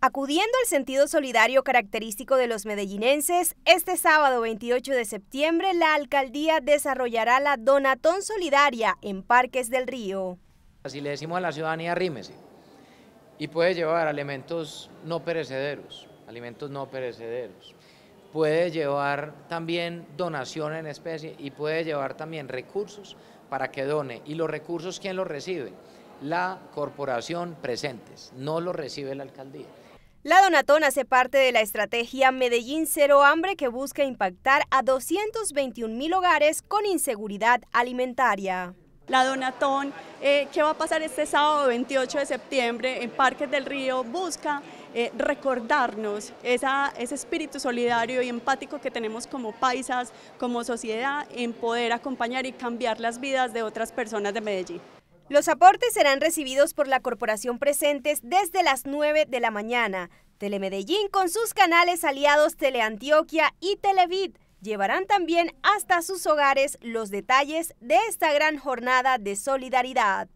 Acudiendo al sentido solidario característico de los medellinenses, este sábado 28 de septiembre la alcaldía desarrollará la Donatón Solidaria en Parques del Río. Así le decimos a la ciudadanía, rímese, y puede llevar alimentos no perecederos, alimentos no perecederos. Puede llevar también donación en especie y puede llevar también recursos para que done. ¿Y los recursos quién los recibe? La corporación presentes, no los recibe la alcaldía. La Donatón hace parte de la estrategia Medellín Cero Hambre que busca impactar a 221 mil hogares con inseguridad alimentaria. La Donatón, eh, qué que va a pasar este sábado 28 de septiembre en Parques del Río, busca eh, recordarnos ese espíritu solidario y empático que tenemos como paisas, como sociedad, en poder acompañar y cambiar las vidas de otras personas de Medellín. Los aportes serán recibidos por la Corporación Presentes desde las 9 de la mañana. Telemedellín con sus canales aliados Teleantioquia y Televit llevarán también hasta sus hogares los detalles de esta gran jornada de solidaridad.